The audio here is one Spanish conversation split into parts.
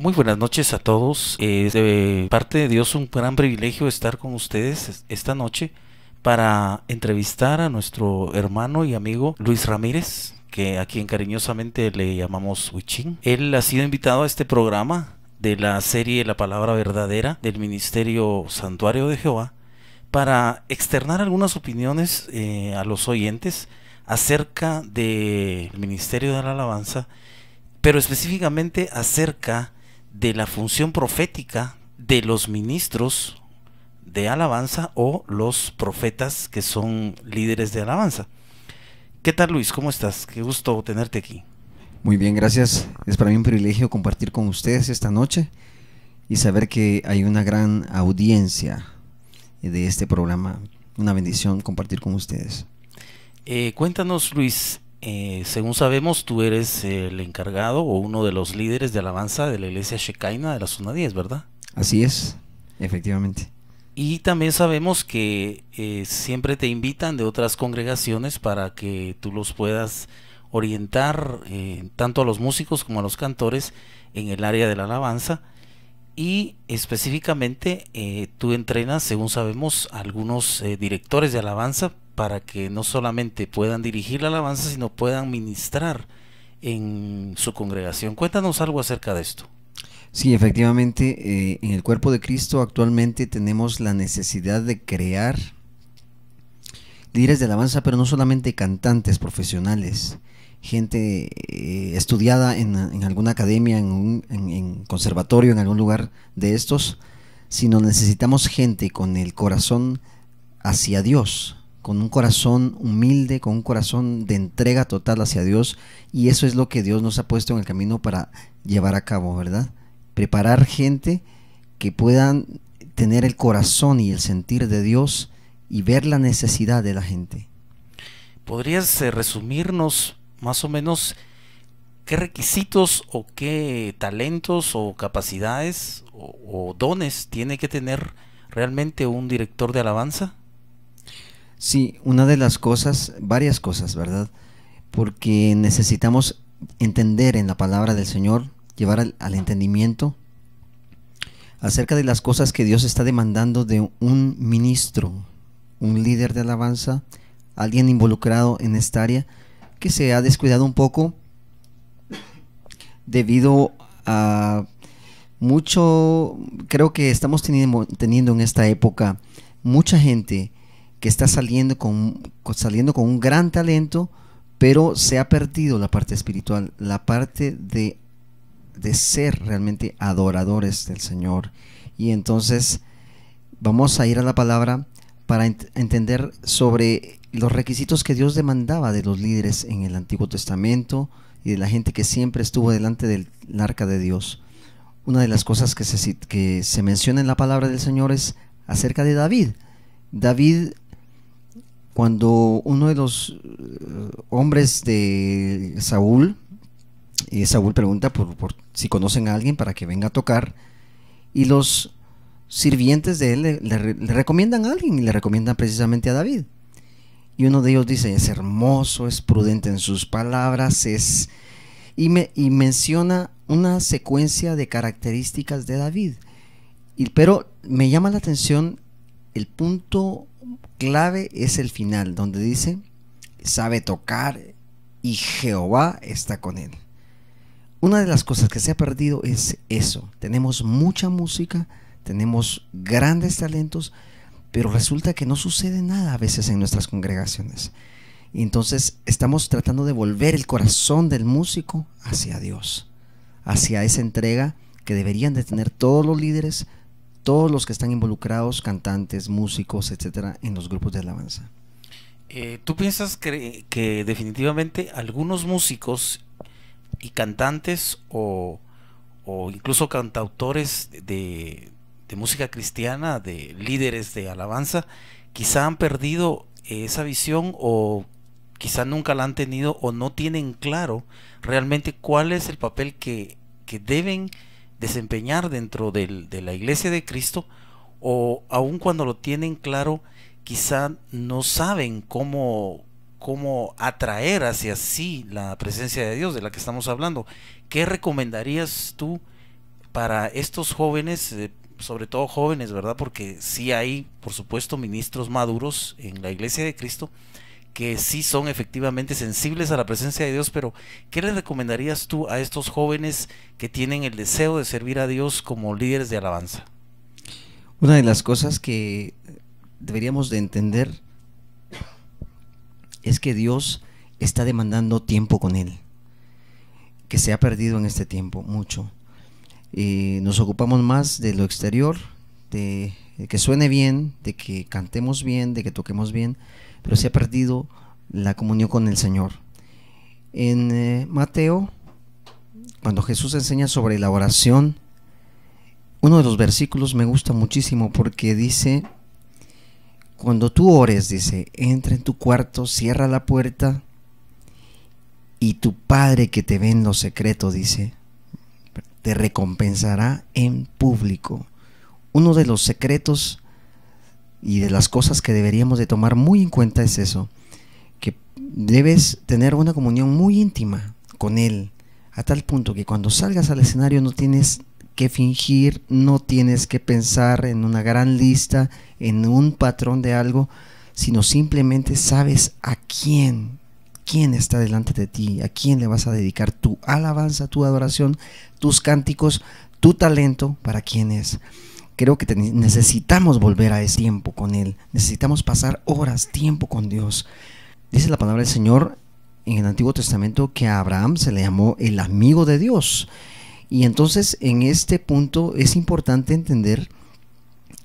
Muy buenas noches a todos. Eh, de parte de Dios un gran privilegio estar con ustedes esta noche para entrevistar a nuestro hermano y amigo Luis Ramírez, que a quien cariñosamente le llamamos Huichín. Él ha sido invitado a este programa de la serie La Palabra Verdadera del Ministerio Santuario de Jehová para externar algunas opiniones eh, a los oyentes acerca del Ministerio de la Alabanza, pero específicamente acerca de la función profética de los ministros de alabanza o los profetas que son líderes de alabanza. ¿Qué tal Luis? ¿Cómo estás? Qué gusto tenerte aquí. Muy bien, gracias. Es para mí un privilegio compartir con ustedes esta noche y saber que hay una gran audiencia de este programa. Una bendición compartir con ustedes. Eh, cuéntanos, Luis, eh, según sabemos, tú eres el encargado o uno de los líderes de alabanza de la iglesia shekaina de la zona 10, ¿verdad? Así es, efectivamente. Y también sabemos que eh, siempre te invitan de otras congregaciones para que tú los puedas orientar eh, tanto a los músicos como a los cantores en el área de la alabanza. Y específicamente tú entrenas, según sabemos, a algunos directores de alabanza para que no solamente puedan dirigir la alabanza, sino puedan ministrar en su congregación. Cuéntanos algo acerca de esto. Sí, efectivamente, eh, en el cuerpo de Cristo actualmente tenemos la necesidad de crear líderes de alabanza, pero no solamente cantantes profesionales, gente eh, estudiada en, alguna academia, en un conservatorio, en algún lugar de estos, sino necesitamos gente con el corazón hacia Dios, con un corazón humilde, con un corazón de entrega total hacia Dios. Y eso es lo que Dios nos ha puesto en el camino para llevar a cabo, ¿verdad? Preparar gente que puedan tener el corazón y el sentir de Dios y ver la necesidad de la gente. ¿Podrías eh, resumirnos más o menos qué requisitos o qué talentos o capacidades o dones tiene que tener realmente un director de alabanza? Sí, una de las cosas, varias cosas, ¿verdad? Porque necesitamos entender en la palabra del Señor, llevar al, entendimiento acerca de las cosas que Dios está demandando de un ministro, un líder de alabanza, alguien involucrado en esta área que se ha descuidado un poco debido a mucho, creo que estamos teniendo en esta época mucha gente que está saliendo con, saliendo con un gran talento, pero se ha perdido la parte espiritual, la parte de, de ser realmente adoradores del Señor. Y entonces vamos a ir a la palabra para entender sobre los requisitos que Dios demandaba de los líderes en el Antiguo Testamento y de la gente que siempre estuvo delante del arca de Dios. Una de las cosas que se, que se menciona en la palabra del Señor es acerca de David. David cuando uno de los eh, hombres de Saúl, Y Saúl pregunta por, si conocen a alguien para que venga a tocar, y los sirvientes de él le, recomiendan a alguien y le recomiendan precisamente a David. Y uno de ellos dice, es hermoso, es prudente en sus palabras, es... Y, me, menciona una secuencia de características de David. Y, pero me llama la atención el punto clave es el final, donde dice, sabe tocar y Jehová está con él. Una de las cosas que se ha perdido es eso. Tenemos mucha música, tenemos grandes talentos, pero resulta que no sucede nada a veces en nuestras congregaciones. Y entonces estamos tratando de volver el corazón del músico hacia Dios, hacia esa entrega que deberían de tener todos los líderes, todos los que están involucrados, cantantes, músicos, etcétera, en los grupos de alabanza. Eh, ¿Tú piensas que, definitivamente algunos músicos y cantantes o, incluso cantautores de, música cristiana, de líderes de alabanza, quizá han perdido esa visión o quizá nunca la han tenido o no tienen claro realmente cuál es el papel que, que deben desempeñar dentro del, de la iglesia de Cristo o aun cuando lo tienen claro, quizá no saben cómo, cómo atraer hacia sí la presencia de Dios de la que estamos hablando. ¿Qué recomendarías tú para estos jóvenes, eh, sobre todo jóvenes, verdad? Porque sí hay, por supuesto, ministros maduros en la iglesia de Cristo, que sí son efectivamente sensibles a la presencia de Dios, pero ¿qué le recomendarías tú a estos jóvenes que tienen el deseo de servir a Dios como líderes de alabanza? Una de las cosas que deberíamos de entender es que Dios está demandando tiempo con Él, que se ha perdido en este tiempo mucho. nos ocupamos más de lo exterior, de que suene bien, de que cantemos bien, de que toquemos bien, pero se ha perdido la comunión con el Señor. En eh, Mateo, cuando Jesús enseña sobre la oración, uno de los versículos me gusta muchísimo porque dice, cuando tú ores, dice, entra en tu cuarto, cierra la puerta y tu Padre que te ve en lo secreto, dice, te recompensará en público. Uno de los secretos y de las cosas que deberíamos de tomar muy en cuenta es eso, que debes tener una comunión muy íntima con Él, a tal punto que cuando salgas al escenario no tienes que fingir, no tienes que pensar en una gran lista, en un patrón de algo, sino simplemente sabes a quién, quién está delante de ti, a quién le vas a dedicar tu alabanza, tu adoración, tus cánticos, tu talento, para quién es. Creo que necesitamos volver a ese tiempo con Él. Necesitamos pasar horas, tiempo con Dios. Dice la palabra del Señor en el Antiguo Testamento que a Abraham se le llamó el amigo de Dios. Y entonces en este punto es importante entender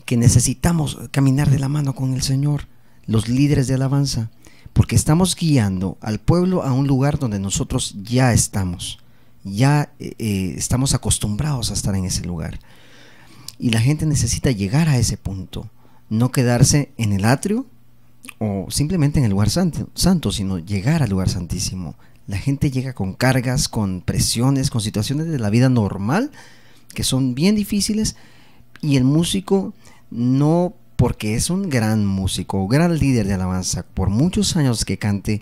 que necesitamos caminar de la mano con el Señor, los líderes de alabanza, porque estamos guiando al pueblo a un lugar donde nosotros ya estamos, ya eh, eh, estamos acostumbrados a estar en ese lugar. Y la gente necesita llegar a ese punto, no quedarse en el atrio o simplemente en el lugar santo, sino llegar al lugar santísimo. La gente llega con cargas, con presiones, con situaciones de la vida normal que son bien difíciles y el músico no porque es un gran músico, gran líder de alabanza, por muchos años que cante,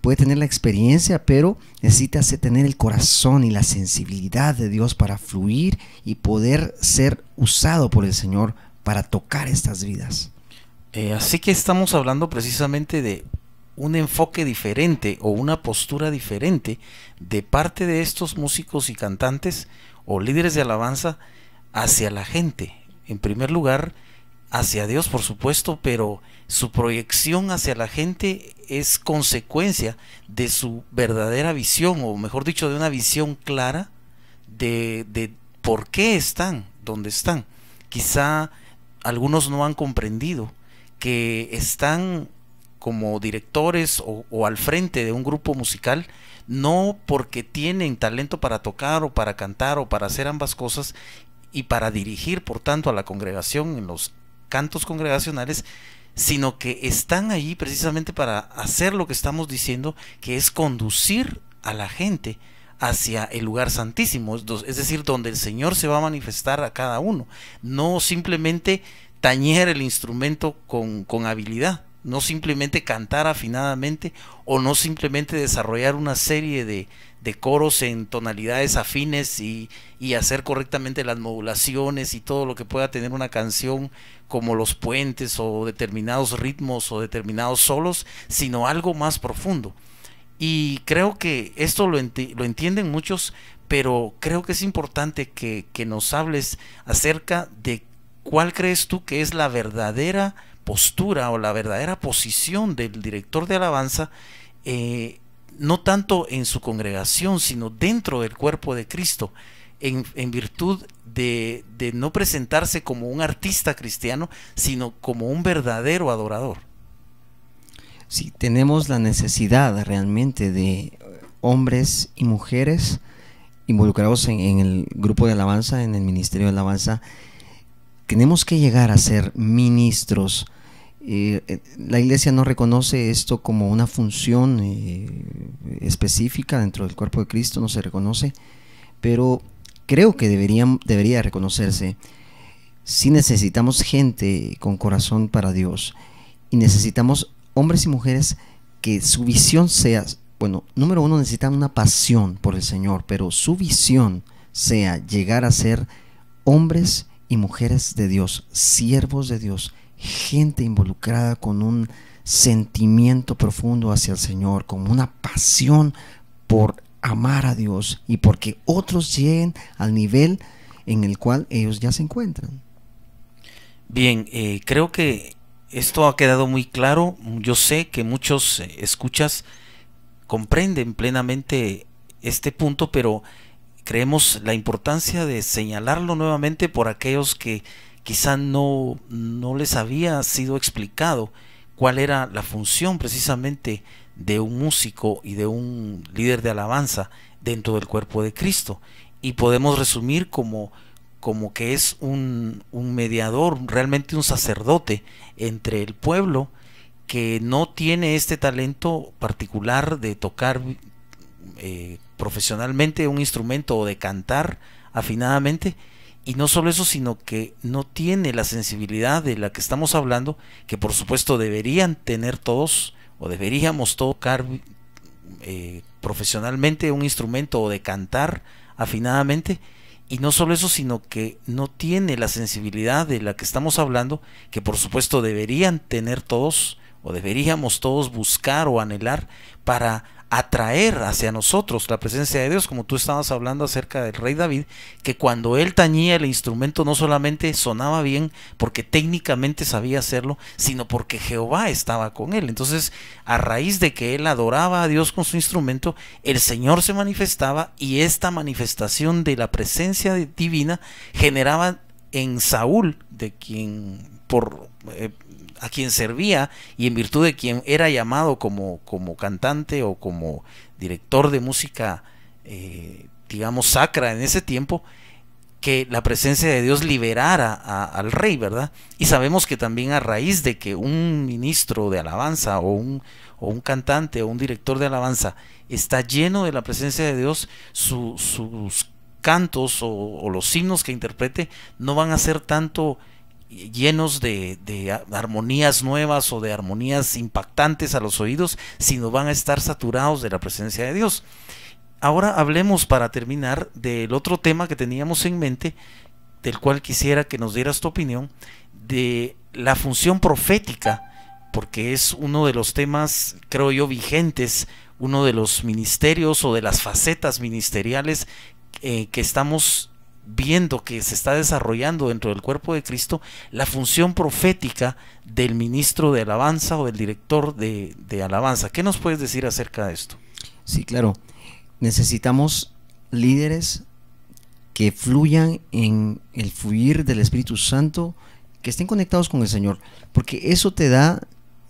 puede tener la experiencia, pero necesita tener el corazón y la sensibilidad de Dios para fluir y poder ser usado por el Señor para tocar estas vidas. Eh, así que estamos hablando precisamente de un enfoque diferente o una postura diferente de parte de estos músicos y cantantes o líderes de alabanza hacia la gente. En primer lugar, hacia Dios, por supuesto, pero su proyección hacia la gente es consecuencia de su verdadera visión, o mejor dicho, de una visión clara de, por qué están donde están. Quizá algunos no han comprendido que están como directores o, o, al frente de un grupo musical, no porque tienen talento para tocar o para cantar o para hacer ambas cosas y para dirigir, por tanto, a la congregación en los cantos congregacionales, sino que están ahí precisamente para hacer lo que estamos diciendo, que es conducir a la gente hacia el lugar santísimo, es decir, donde el Señor se va a manifestar a cada uno, no simplemente tañer el instrumento con, con habilidad no simplemente cantar afinadamente o no simplemente desarrollar una serie de, coros en tonalidades afines y, hacer correctamente las modulaciones y todo lo que pueda tener una canción como los puentes o determinados ritmos o determinados solos, sino algo más profundo. Y creo que esto lo, lo entienden muchos, pero creo que es importante que, que nos hables acerca de cuál crees tú que es la verdadera postura o la verdadera posición del director de alabanza, eh, no tanto en su congregación, sino dentro del cuerpo de Cristo, en, en virtud de, de no presentarse como un artista cristiano, sino como un verdadero adorador. si tenemos la necesidad realmente de eh, hombres y mujeres involucrados en, el grupo de alabanza, en el ministerio de alabanza, tenemos que llegar a ser ministros. Eh, eh, la iglesia no reconoce esto como una función eh, específica dentro del cuerpo de Cristo, no se reconoce, pero creo que deberían, debería reconocerse si necesitamos gente con corazón para Dios y necesitamos hombres y mujeres que su visión sea, bueno, número uno necesitan una pasión por el Señor, pero su visión sea llegar a ser hombres y mujeres de Dios, siervos de Dios, gente involucrada con un sentimiento profundo hacia el Señor, con una pasión por amar a Dios y porque otros lleguen al nivel en el cual ellos ya se encuentran. Bien, eh, creo que esto ha quedado muy claro. Yo sé que muchos eh, escuchas comprenden plenamente este punto, pero creemos la importancia de señalarlo nuevamente por aquellos que quizá no, no les había sido explicado cuál era la función precisamente de un músico y de un líder de alabanza dentro del cuerpo de Cristo. Y podemos resumir como, como que es un, un mediador, realmente un sacerdote entre el pueblo que no tiene este talento particular de tocar eh, profesionalmente un instrumento o de cantar afinadamente. Y no solo eso, sino que no tiene la sensibilidad de la que estamos hablando, que por supuesto deberían tener todos, o deberíamos tocar eh, profesionalmente un instrumento o de cantar afinadamente. Y no solo eso, sino que no tiene la sensibilidad de la que estamos hablando, que por supuesto deberían tener todos, o deberíamos todos buscar o anhelar para atraer hacia nosotros la presencia de Dios, como tú estabas hablando acerca del rey David, que cuando él tañía el instrumento no solamente sonaba bien porque técnicamente sabía hacerlo, sino porque Jehová estaba con él. Entonces, a raíz de que él adoraba a Dios con su instrumento, el Señor se manifestaba y esta manifestación de la presencia divina generaba en Saúl, de quien por eh, a quien servía y en virtud de quien era llamado como, como cantante o como director de música, eh, digamos, sacra en ese tiempo, que la presencia de Dios liberara al rey, ¿verdad? Y sabemos que también a raíz de que un ministro de alabanza o un, un cantante o un director de alabanza está lleno de la presencia de Dios, sus cantos o, o, los signos que interprete no van a ser tanto llenos de, armonías nuevas o de armonías impactantes a los oídos, sino van a estar saturados de la presencia de Dios. Ahora hablemos para terminar del otro tema que teníamos en mente, del cual quisiera que nos dieras tu opinión, de la función profética, porque es uno de los temas, creo yo, vigentes, uno de los ministerios o de las facetas ministeriales eh, que estamos viendo que se está desarrollando dentro del cuerpo de Cristo la función profética del ministro de alabanza o del director de, alabanza. ¿Qué nos puedes decir acerca de esto? Sí, claro. Necesitamos líderes que fluyan en el fluir del Espíritu Santo, que estén conectados con el Señor, porque eso te da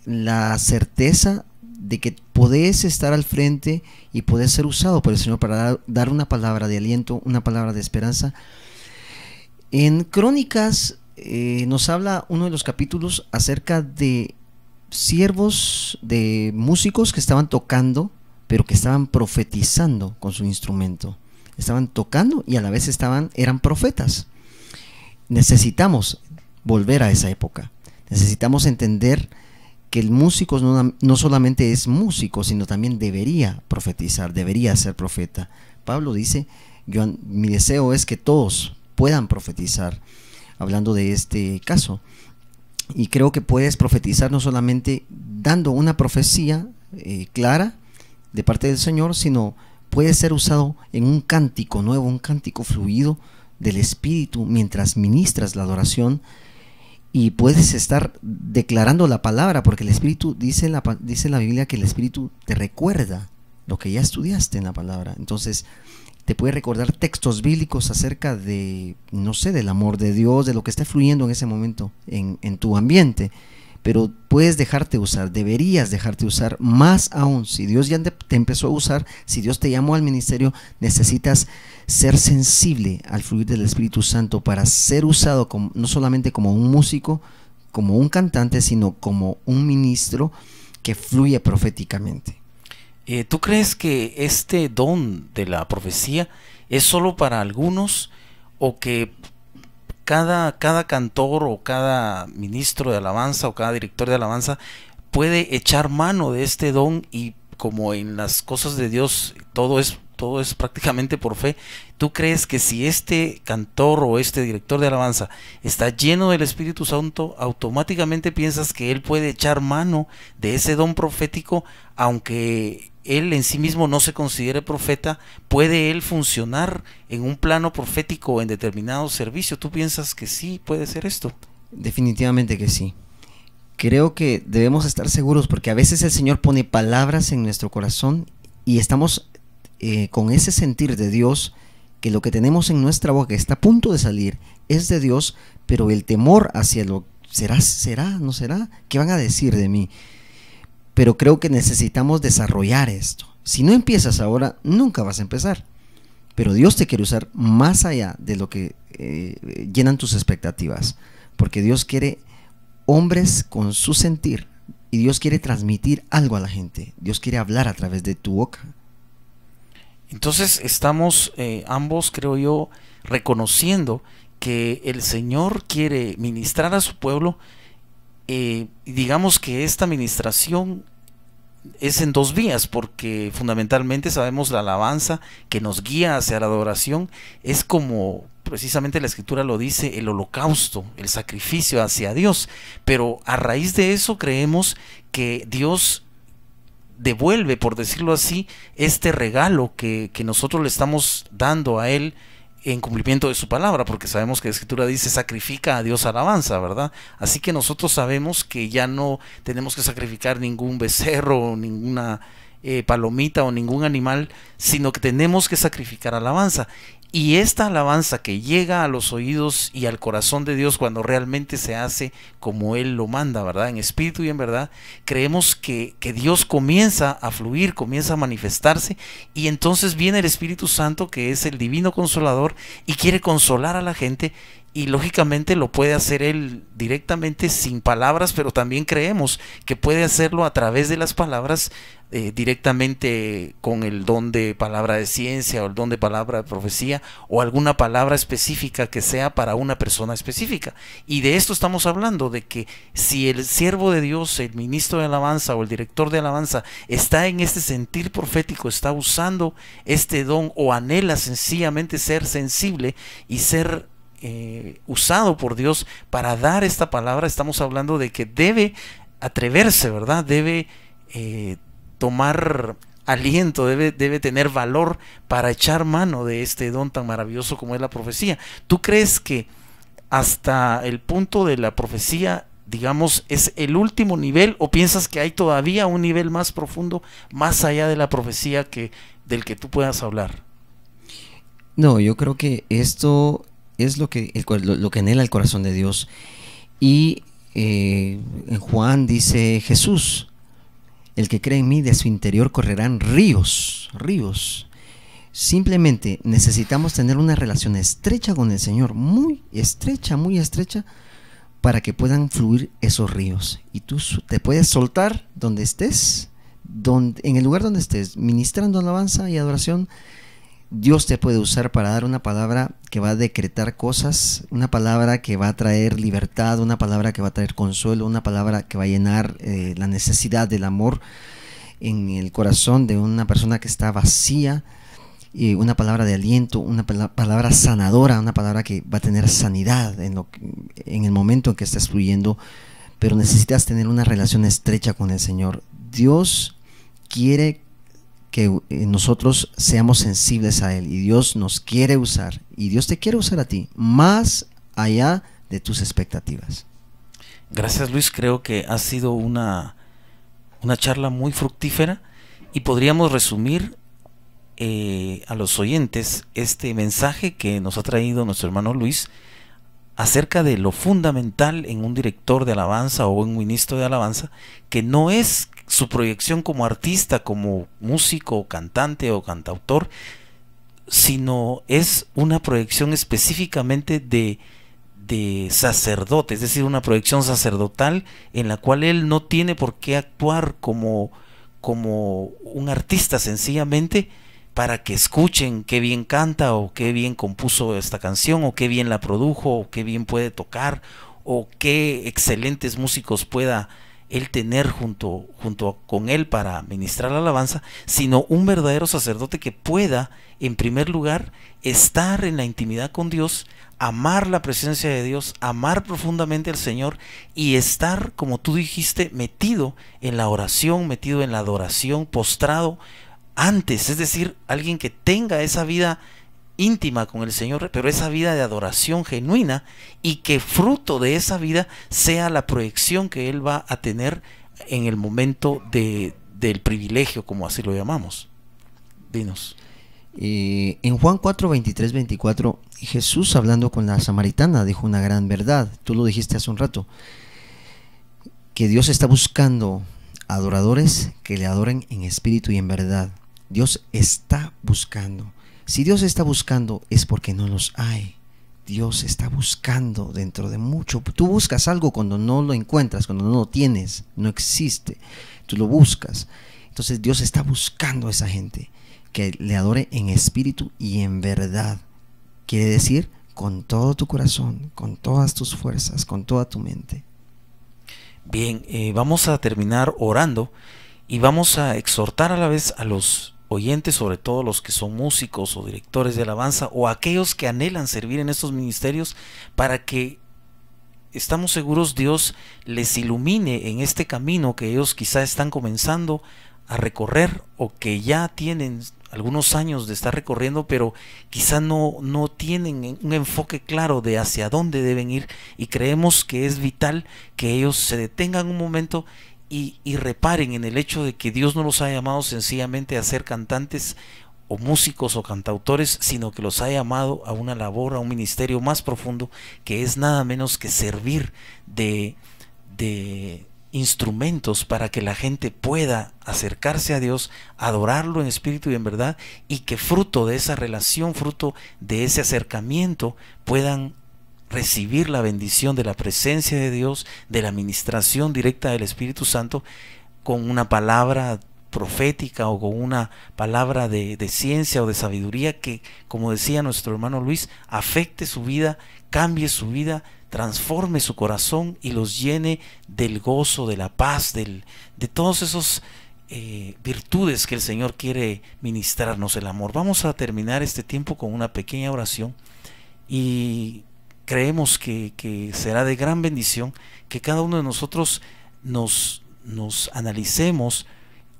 la certeza de que podés estar al frente y podés ser usado por el Señor para dar una palabra de aliento, una palabra de esperanza. En Crónicas eh, nos habla uno de los capítulos acerca de siervos, de músicos que estaban tocando, pero que estaban profetizando con su instrumento. Estaban tocando y a la vez estaban, eran profetas. Necesitamos volver a esa época. Necesitamos entender que el músico no, no, solamente es músico, sino también debería profetizar, debería ser profeta. Pablo dice, yo, mi deseo es que todos puedan profetizar, hablando de este caso. Y creo que puedes profetizar no solamente dando una profecía eh, clara de parte del Señor, sino puede ser usado en un cántico nuevo, un cántico fluido del Espíritu mientras ministras la adoración y puedes estar declarando la palabra, porque el Espíritu dice en la, dice la Biblia que el Espíritu te recuerda lo que ya estudiaste en la palabra. Entonces, te puede recordar textos bíblicos acerca de, no sé, del amor de Dios, de lo que está fluyendo en ese momento en, en tu ambiente pero puedes dejarte usar, deberías dejarte usar más aún. Si Dios ya te empezó a usar, si Dios te llamó al ministerio, necesitas ser sensible al fluir del Espíritu Santo para ser usado no solamente como un músico, como un cantante, sino como un ministro que fluye proféticamente. Eh, ¿Tú crees que este don de la profecía es solo para algunos o que cada, cantor o cada ministro de alabanza o cada director de alabanza puede echar mano de este don y como en las cosas de Dios todo es todo es prácticamente por fe. ¿Tú crees que si este cantor o este director de alabanza está lleno del Espíritu Santo, automáticamente piensas que él puede echar mano de ese don profético, aunque él en sí mismo no se considere profeta, puede él funcionar en un plano profético en determinado servicio? ¿Tú piensas que sí puede ser esto? Definitivamente que sí creo que debemos estar seguros porque a veces el Señor pone palabras en nuestro corazón y estamos eh, con ese sentir de Dios, que lo que tenemos en nuestra boca está a punto de salir es de Dios, pero el temor hacia lo será, será, no será, ¿qué van a decir de mí? Pero creo que necesitamos desarrollar esto. Si no empiezas ahora, nunca vas a empezar. Pero Dios te quiere usar más allá de lo que eh, llenan tus expectativas, porque Dios quiere hombres con su sentir y Dios quiere transmitir algo a la gente. Dios quiere hablar a través de tu boca. Entonces estamos eh, ambos, creo yo, reconociendo que el Señor quiere ministrar a su pueblo. Eh, y digamos que esta ministración es en dos vías, porque fundamentalmente sabemos la alabanza que nos guía hacia la adoración es como precisamente la escritura lo dice, el holocausto, el sacrificio hacia Dios. Pero a raíz de eso creemos que Dios devuelve, por decirlo así, este regalo que, nosotros le estamos dando a Él en cumplimiento de su palabra, porque sabemos que la escritura dice sacrifica a Dios alabanza, ¿verdad? Así que nosotros sabemos que ya no tenemos que sacrificar ningún becerro, ninguna eh, palomita o ningún animal, sino que tenemos que sacrificar alabanza. Y esta alabanza que llega a los oídos y al corazón de Dios cuando realmente se hace como Él lo manda, ¿verdad? En espíritu y en verdad, creemos que, que Dios comienza a fluir, comienza a manifestarse y entonces viene el Espíritu Santo que es el divino consolador y quiere consolar a la gente y lógicamente lo puede hacer él directamente sin palabras, pero también creemos que puede hacerlo a través de las palabras eh, directamente con el don de palabra de ciencia o el don de palabra de profecía o alguna palabra específica que sea para una persona específica. Y de esto estamos hablando, de que si el siervo de Dios, el ministro de alabanza o el director de alabanza está en este sentir profético, está usando este don o anhela sencillamente ser sensible y ser eh, usado por Dios para dar esta palabra, estamos hablando de que debe atreverse, ¿verdad? Debe eh, tomar aliento, debe, debe tener valor para echar mano de este don tan maravilloso como es la profecía. ¿Tú crees que hasta el punto de la profecía, digamos, es el último nivel o piensas que hay todavía un nivel más profundo más allá de la profecía que, del que tú puedas hablar? No, yo creo que esto es lo que, lo, que anhela el corazón de Dios. Y eh, en Juan dice Jesús, el que cree en mí, de su interior correrán ríos, ríos. Simplemente necesitamos tener una relación estrecha con el Señor, muy estrecha, muy estrecha, para que puedan fluir esos ríos. Y tú te puedes soltar donde estés, donde, en el lugar donde estés, ministrando alabanza y adoración Dios te puede usar para dar una palabra que va a decretar cosas, una palabra que va a traer libertad, una palabra que va a traer consuelo, una palabra que va a llenar eh, la necesidad del amor en el corazón de una persona que está vacía, y una palabra de aliento, una palabra sanadora, una palabra que va a tener sanidad en, en el momento en que estás fluyendo, pero necesitas tener una relación estrecha con el Señor. Dios quiere que eh, nosotros seamos sensibles a Él y Dios nos quiere usar y Dios te quiere usar a ti más allá de tus expectativas. Gracias Luis, creo que ha sido una, una charla muy fructífera y podríamos resumir eh, a los oyentes este mensaje que nos ha traído nuestro hermano Luis acerca de lo fundamental en un director de alabanza o un ministro de alabanza, que no es su proyección como artista, como músico, cantante o cantautor, sino es una proyección específicamente de, de sacerdote, es decir, una proyección sacerdotal en la cual él no tiene por qué actuar como, como un artista sencillamente para que escuchen qué bien canta o qué bien compuso esta canción o qué bien la produjo o qué bien puede tocar o qué excelentes músicos pueda el tener junto, junto con él para ministrar la alabanza, sino un verdadero sacerdote que pueda, en primer lugar, estar en la intimidad con Dios, amar la presencia de Dios, amar profundamente al Señor y estar, como tú dijiste, metido en la oración, metido en la adoración, postrado antes, es decir, alguien que tenga esa vida íntima con el Señor, pero esa vida de adoración genuina y que fruto de esa vida sea la proyección que Él va a tener en el momento de, del privilegio, como así lo llamamos. Dinos. en Juan 4, 23, 24, Jesús hablando con la samaritana dijo una gran verdad, tú lo dijiste hace un rato, que Dios está buscando adoradores que le adoren en espíritu y en verdad. Dios está buscando. Si Dios está buscando es porque no los hay. Dios está buscando dentro de mucho. Tú buscas algo cuando no lo encuentras, cuando no lo tienes, no existe. Tú lo buscas. Entonces Dios está buscando a esa gente que le adore en espíritu y en verdad. Quiere decir con todo tu corazón, con todas tus fuerzas, con toda tu mente. Bien, eh, vamos a terminar orando y vamos a exhortar a la vez a los oyentes, sobre todo los que son músicos o directores de alabanza o aquellos que anhelan servir en estos ministerios para que estamos seguros Dios les ilumine en este camino que ellos quizá están comenzando a recorrer o que ya tienen algunos años de estar recorriendo, pero quizá no, no tienen un enfoque claro de hacia dónde deben ir y creemos que es vital que ellos se detengan un momento y, reparen en el hecho de que Dios no los ha llamado sencillamente a ser cantantes o músicos o cantautores, sino que los ha llamado a una labor, a un ministerio más profundo, que es nada menos que servir de, de instrumentos para que la gente pueda acercarse a Dios, adorarlo en espíritu y en verdad, y que fruto de esa relación, fruto de ese acercamiento, puedan recibir la bendición de la presencia de Dios, de la administración directa del Espíritu Santo, con una palabra profética o con una palabra de, ciencia o de sabiduría que, como decía nuestro hermano Luis, afecte su vida, cambie su vida, transforme su corazón y los llene del gozo, de la paz, del, de todos esos eh, virtudes que el Señor quiere ministrarnos el amor. Vamos a terminar este tiempo con una pequeña oración y creemos que, será de gran bendición que cada uno de nosotros nos, nos analicemos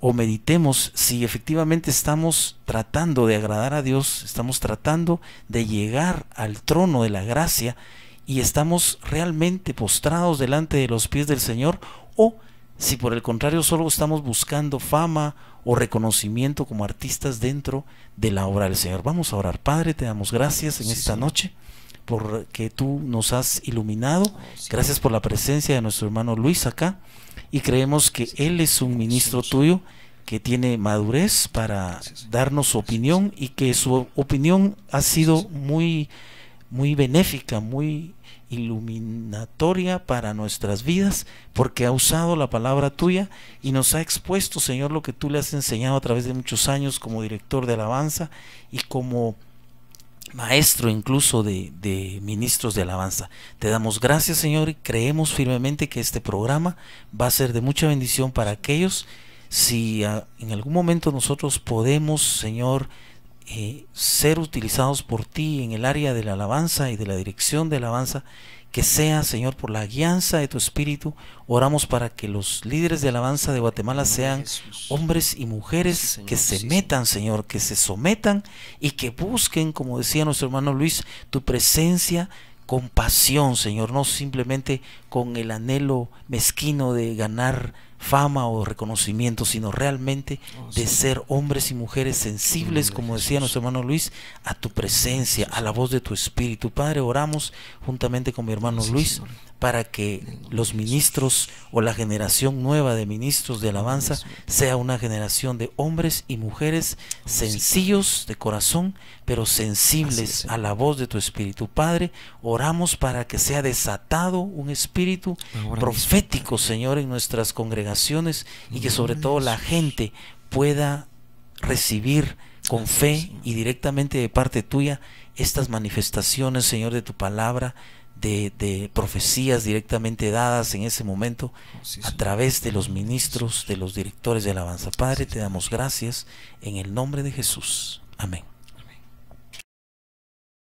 o meditemos si efectivamente estamos tratando de agradar a Dios, estamos tratando de llegar al trono de la gracia y estamos realmente postrados delante de los pies del Señor o si por el contrario solo estamos buscando fama o reconocimiento como artistas dentro de la obra del Señor. Vamos a orar. Padre, te damos gracias en esta noche porque tú nos has iluminado. Oh, Gracias por la presencia de nuestro hermano Luis acá. Y creemos que Él es un ministro tuyo que tiene madurez para darnos su opinión y que su opinión ha sido muy, muy benéfica, muy iluminatoria para nuestras vidas, porque ha usado la palabra tuya y nos ha expuesto, Señor, lo que tú le has enseñado a través de muchos años como director de alabanza y como maestro incluso de, ministros de alabanza. Te damos gracias, Señor, y creemos firmemente que este programa va a ser de mucha bendición para aquellos. Si ah, en algún momento nosotros podemos, Señor, eh, ser utilizados por ti en el área de la alabanza y de la dirección de alabanza, que sea, Señor, por la guianza de tu Espíritu. Oramos para que los líderes de alabanza de Guatemala sean hombres y mujeres que se metan, Señor, que se sometan y que busquen, como decía nuestro hermano Luis, tu presencia con pasión, Señor, no simplemente con el anhelo mezquino de ganar fama o reconocimiento, sino realmente oh, de ser hombres y mujeres sensibles, mm, como decía nuestro hermano Luis, a tu presencia, a la voz de tu Espíritu. Padre, oramos juntamente con mi hermano Luis para que los ministros o la generación nueva de ministros de alabanza sea una generación de hombres y mujeres sencillos de corazón, pero sensibles a la voz de tu Espíritu. Padre, oramos para que sea desatado un espíritu profético, Señor, en nuestras congregaciones y que sobre todo la gente pueda recibir con fe y directamente de parte tuya estas manifestaciones, Señor, de tu palabra de, profecías directamente dadas en ese momento a través de los ministros, de los directores de Alabanza. Padre, te damos gracias en el nombre de Jesús. Amén.